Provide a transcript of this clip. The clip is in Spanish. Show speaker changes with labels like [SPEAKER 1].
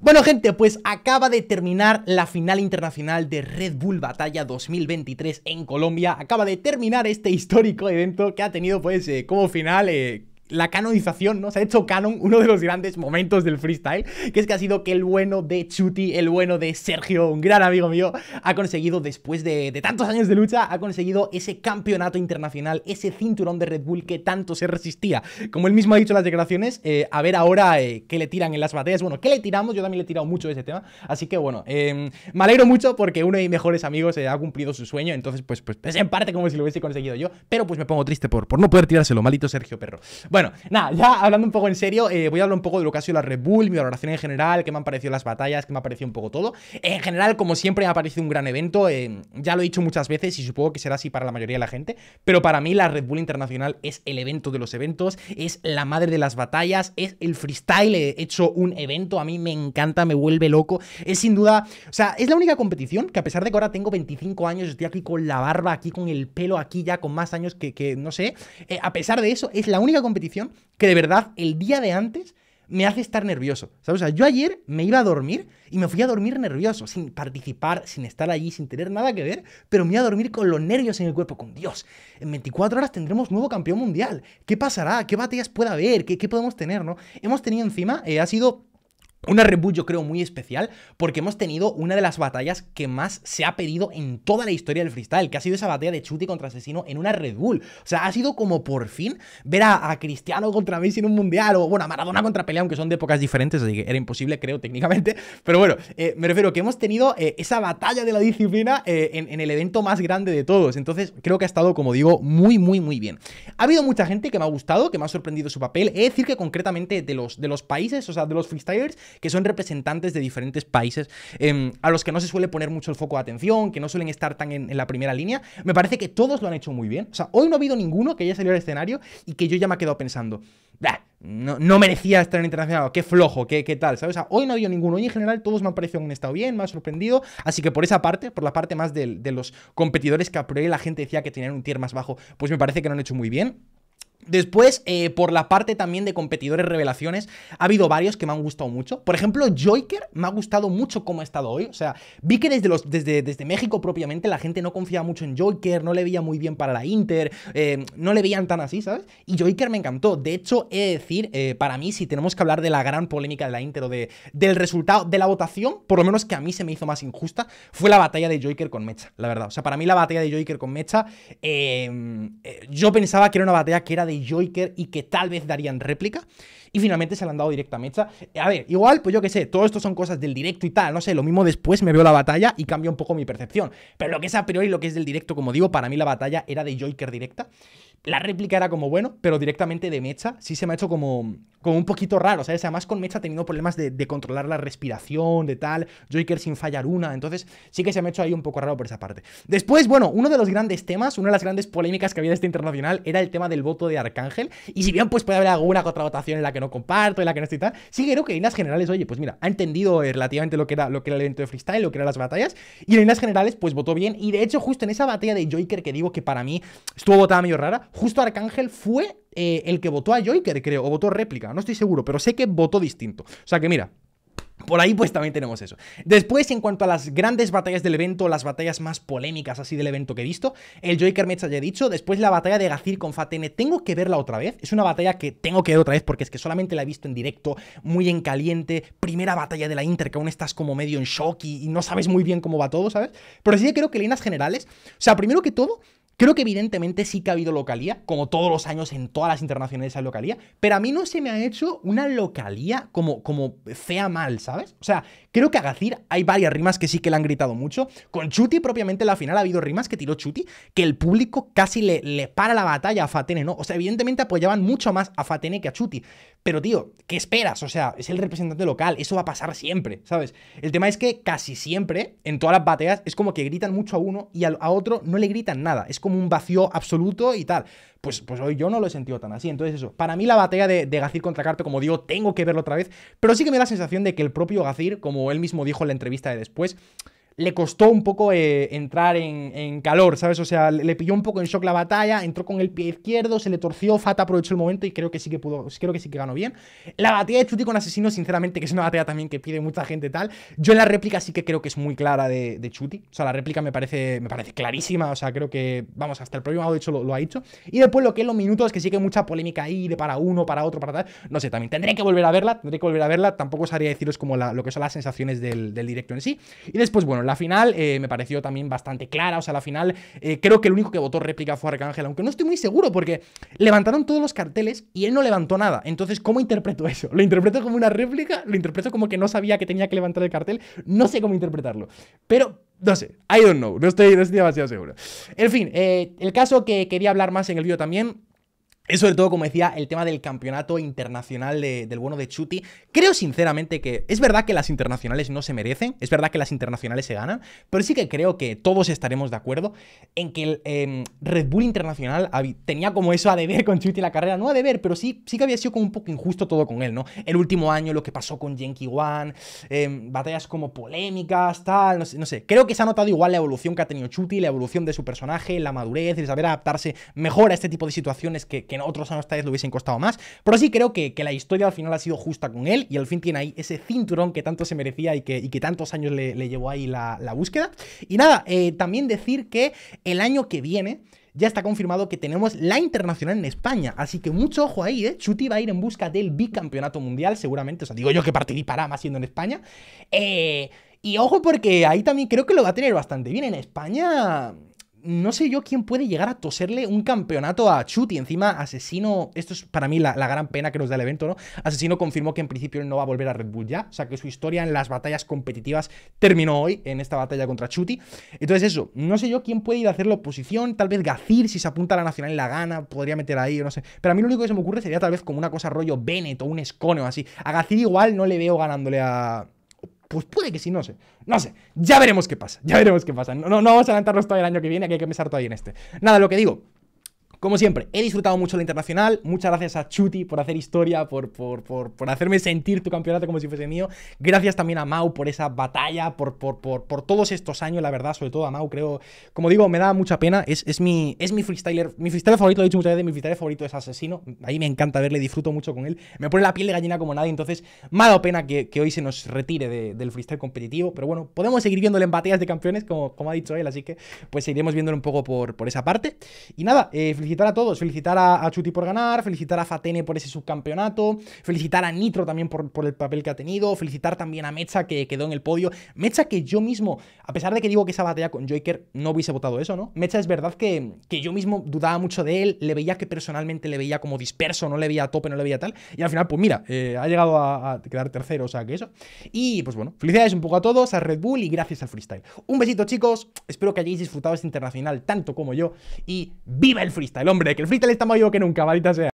[SPEAKER 1] Bueno gente, pues acaba de terminar la final internacional de Red Bull Batalla 2023 en Colombia. Acaba de terminar este histórico evento que ha tenido pues eh, como final eh, la canonización, ¿no? Se ha hecho canon uno de los grandes momentos del freestyle, que es que ha sido que el bueno de Chuti, el bueno de Sergio, un gran amigo mío, ha conseguido, después de, tantos años de lucha, ha conseguido ese campeonato internacional, ese cinturón de Red Bull que tanto se resistía. Como él mismo ha dicho en las declaraciones, eh, a ver ahora eh, qué le tiran en las batallas. Bueno, ¿qué le tiramos? Yo también le he tirado mucho ese tema. Así que bueno, em, me alegro mucho porque uno de mis mejores amigos eh, ha cumplido su sueño, entonces pues, pues es pues, en parte como si lo hubiese conseguido yo, pero pues me pongo triste por, por no poder tirárselo, Maldito Sergio Perro. Bueno, nada, ya hablando un poco en serio, eh, voy a hablar un poco de lo que ha sido la Red Bull, mi valoración en general, qué me han parecido las batallas, qué me ha parecido un poco todo. En general, como siempre, me ha parecido un gran evento. Eh, ya lo he dicho muchas veces y supongo que será así para la mayoría de la gente, pero para mí la Red Bull Internacional es el evento de los eventos, es la madre de las batallas, es el freestyle he hecho un evento. A mí me encanta, me vuelve loco. Es sin duda, o sea, es la única competición que a pesar de que ahora tengo 25 años, estoy aquí con la barba, aquí con el pelo, aquí ya con más años que, no sé, eh, a pesar de eso, es la única competición que de verdad el día de antes me hace estar nervioso. ¿sabes? yo ayer me iba a dormir y me fui a dormir nervioso, sin participar, sin estar allí, sin tener nada que ver, pero me iba a dormir con los nervios en el cuerpo, con Dios. En 24 horas tendremos nuevo campeón mundial. ¿Qué pasará? ¿Qué batallas puede haber? ¿Qué, podemos tener? ¿no? Hemos tenido encima, eh, ha sido una Bull yo creo muy especial porque hemos tenido una de las batallas que más se ha pedido en toda la historia del freestyle, que ha sido esa batalla de Chuti contra Asesino en una Red Bull. O sea, ha sido como por fin ver a, Cristiano contra Messi en un mundial o, bueno, a Maradona contra Pelea, aunque son de épocas diferentes, así que era imposible, creo, técnicamente. Pero bueno, eh, me refiero que hemos tenido eh, esa batalla de la disciplina eh, en, el evento más grande de todos. Entonces, creo que ha estado, como digo, muy, muy, muy bien. Ha habido mucha gente que me ha gustado, que me ha sorprendido su papel. He de decir que concretamente de los, de los países, o sea, de los freestylers, que son representantes de diferentes países em, a los que no se suele poner mucho el foco de atención, que no suelen estar tan en, la primera línea. Me parece que todos lo han hecho muy bien. O sea, hoy no ha habido ninguno que haya salido al escenario y que yo ya me he quedado pensando, no, merecía estar en internacional, qué flojo, qué, qué tal, ¿sabes? O sea, hoy no ha habido ninguno. Hoy en general todos me han parecido han estado bien, me han sorprendido. Así que por esa parte, por la parte más de, de los competidores que a la gente decía que tenían un tier más bajo, pues me parece que lo han hecho muy bien. Después, eh, por la parte también de competidores revelaciones, ha habido varios que me han gustado mucho. Por ejemplo, Joiker me ha gustado mucho cómo ha estado hoy. O sea, vi que desde, desde, desde México propiamente la gente no confiaba mucho en Joiker, no le veía muy bien para la Inter, eh, no le veían tan así, ¿sabes? Y Joiker me encantó. De hecho, he de decir, eh, para mí, si tenemos que hablar de la gran polémica de la Inter o de, del resultado de la votación, por lo menos que a mí se me hizo más injusta, fue la batalla de Joiker con Mecha, la verdad. O sea, para mí la batalla de Joiker con Mecha, yo pensaba que era una batalla que era de Joker y que tal vez darían réplica y finalmente se le han dado directa a Mecha. A ver, igual, pues yo que sé, todo esto son cosas del directo y tal, no sé, lo mismo después me veo la batalla y cambia un poco mi percepción. Pero lo que es a priori, lo que es del directo, como digo, para mí la batalla era de Joker directa. La réplica era como bueno, pero directamente de Mecha sí se me ha hecho como, como un poquito raro, o sea, Además con Mecha tenido problemas de, controlar la respiración, de tal, Joker sin fallar una, entonces sí que se me ha hecho ahí un poco raro por esa parte. Después, bueno, uno de los grandes temas, una de las grandes polémicas que había de este internacional era el tema del voto de Arcángel, y si bien pues puede haber alguna contravotación en la que no comparto, y la que no estoy tal. Sí, creo que en las generales, oye, pues mira, ha entendido eh, relativamente lo que, era, lo que era el evento de freestyle, lo que eran las batallas, y en las generales, pues votó bien. Y de hecho, justo en esa batalla de Joker que digo que para mí estuvo votada medio rara, justo Arcángel fue eh, el que votó a Joker, creo, o votó réplica, no estoy seguro, pero sé que votó distinto. O sea que mira, por ahí pues también tenemos eso. Después, en cuanto a las grandes batallas del evento, las batallas más polémicas así del evento que he visto, el Joker Metz ya dicho, después la batalla de Gazir con Fatene, tengo que verla otra vez, es una batalla que tengo que ver otra vez porque es que solamente la he visto en directo, muy en caliente, primera batalla de la Inter, que aún estás como medio en shock y, no sabes muy bien cómo va todo, ¿sabes? Pero sí que creo que líneas generales, o sea, primero que todo, Creo que evidentemente sí que ha habido localía, como todos los años en todas las internacionales hay localía, pero a mí no se me ha hecho una localía como, como fea mal, ¿sabes? O sea, creo que a Gacir hay varias rimas que sí que le han gritado mucho. Con Chuti, propiamente en la final, ha habido rimas que tiró Chuti, que el público casi le, le para la batalla a Fatene, ¿no? O sea, evidentemente apoyaban mucho más a Fatene que a Chuti. Pero, tío, ¿qué esperas? O sea, es el representante local, eso va a pasar siempre, ¿sabes? El tema es que casi siempre, en todas las batallas, es como que gritan mucho a uno y a, a otro no le gritan nada. Es como como un vacío absoluto y tal. Pues, pues hoy yo no lo he sentido tan así. Entonces, eso, para mí la batalla de, Gacir contra Carto... como digo, tengo que verlo otra vez, pero sí que me da la sensación de que el propio Gacir, como él mismo dijo en la entrevista de después, le costó un poco eh, entrar en, calor, ¿sabes? O sea, le, pilló un poco en shock la batalla, entró con el pie izquierdo, se le torció, Fata aprovechó el momento y creo que sí que pudo, creo que sí que ganó bien. La batalla de Chuti con Asesino, sinceramente, que es una batalla también que pide mucha gente tal. Yo en la réplica sí que creo que es muy clara de, Chuti. O sea, la réplica me parece, me parece clarísima. O sea, creo que, vamos, hasta el problema de hecho, lo, ha dicho. Y después lo que es los minutos, que sí que hay mucha polémica ahí, de para uno, para otro, para tal. No sé, también tendré que volver a verla, tendré que volver a verla. Tampoco os haría deciros como lo que son las sensaciones del, del directo en sí. Y después, bueno, la final eh, me pareció también bastante clara, o sea, la final eh, creo que el único que votó réplica fue Arcángel, aunque no estoy muy seguro porque levantaron todos los carteles y él no levantó nada. Entonces, ¿cómo interpreto eso? ¿Lo interpreto como una réplica? ¿Lo interpreto como que no sabía que tenía que levantar el cartel? No sé cómo interpretarlo. Pero no sé, I don't know, no estoy, demasiado seguro. En fin, eh, el caso que quería hablar más en el vídeo también es sobre todo, como decía, el tema del campeonato internacional del bueno de Chuti. Creo sinceramente que es verdad que las internacionales no se merecen, es verdad que las internacionales se ganan, pero sí que creo que todos estaremos de acuerdo en que el em, Red Bull Internacional tenía como eso a deber con Chuti la carrera, no a deber, pero sí, sí que había sido como un poco injusto todo con él, ¿no? El último año, lo que pasó con Yankee em, One, batallas como polémicas, tal, no sé, no sé. Creo que se ha notado igual la evolución que ha tenido Chuti, la evolución de su personaje, la madurez, el saber adaptarse mejor a este tipo de situaciones que otros años le hubiesen costado más. Pero sí creo que, la historia al final ha sido justa con él y al fin tiene ahí ese cinturón que tanto se merecía y que, que tantos años le, llevó ahí la, búsqueda. Y nada, eh, también decir que el año que viene ya está confirmado que tenemos la internacional en España. Así que mucho ojo ahí, ¿eh? Chuti va a ir en busca del bicampeonato mundial, seguramente. O sea, digo yo que participará más siendo en España. Eh, y ojo porque ahí también creo que lo va a tener bastante bien. En España no sé yo quién puede llegar a toserle un campeonato a Chuti. Encima, Asesino, esto es para mí la, gran pena que nos da el evento, ¿no? Asesino confirmó que en principio él no va a volver a Red Bull ya. O sea, que su historia en las batallas competitivas terminó hoy, en esta batalla contra Chuti. Entonces, eso, no sé yo quién puede ir a hacer la oposición. Tal vez Gacir, si se apunta a la Nacional en la gana, podría meter ahí, no sé. Pero a mí lo único que se me ocurre sería tal vez como una cosa rollo Bennett o un Escone o así. A Gacir igual no le veo ganándole a pues puede que sí, no sé. No sé. Ya veremos qué pasa. Ya veremos qué pasa. No, no, vamos a adelantarnos todo el año que viene, que hay que empezar todavía en este. Nada, lo que digo. Como siempre, he disfrutado mucho la internacional. Muchas gracias a Chuti por hacer historia, por, por, hacerme sentir tu campeonato como si fuese mío. Gracias también a Mau por esa batalla, por, por, todos estos años, la verdad, sobre todo a Mau, creo. Como digo, me da mucha pena. Es, mi, es mi freestyler, mi freestyler favorito, lo he dicho muchas veces, mi freestyler favorito es Asesino. Ahí me encanta verle, disfruto mucho con él. Me pone la piel de gallina como nadie, entonces me pena que, hoy se nos retire del freestyle competitivo. Pero bueno, podemos seguir viéndole en batallas de campeones, como, como ha dicho él, así que pues seguiremos viéndolo un poco por, por esa parte. Y nada, eh, felicitar a todos, felicitar a, Chuti por ganar, felicitar a Fatene por ese subcampeonato, felicitar a Nitro también por, el papel que ha tenido, felicitar también a Mecha que quedó en el podio. Mecha que yo mismo, a pesar de que digo que esa batalla con Joker no hubiese votado eso, ¿no? Mecha es verdad que, yo mismo dudaba mucho de él, le veía que personalmente le veía como disperso, no le veía a tope, no le veía tal, y al final, pues mira, eh, ha llegado a, a quedar tercero, o sea que eso. Y pues bueno, felicidades un poco a todos, a Red Bull y gracias al freestyle. Un besito chicos, espero que hayáis disfrutado este internacional tanto como yo y ¡viva el freestyle! el hombre, que el freestyle está más vivo que nunca, maldita sea.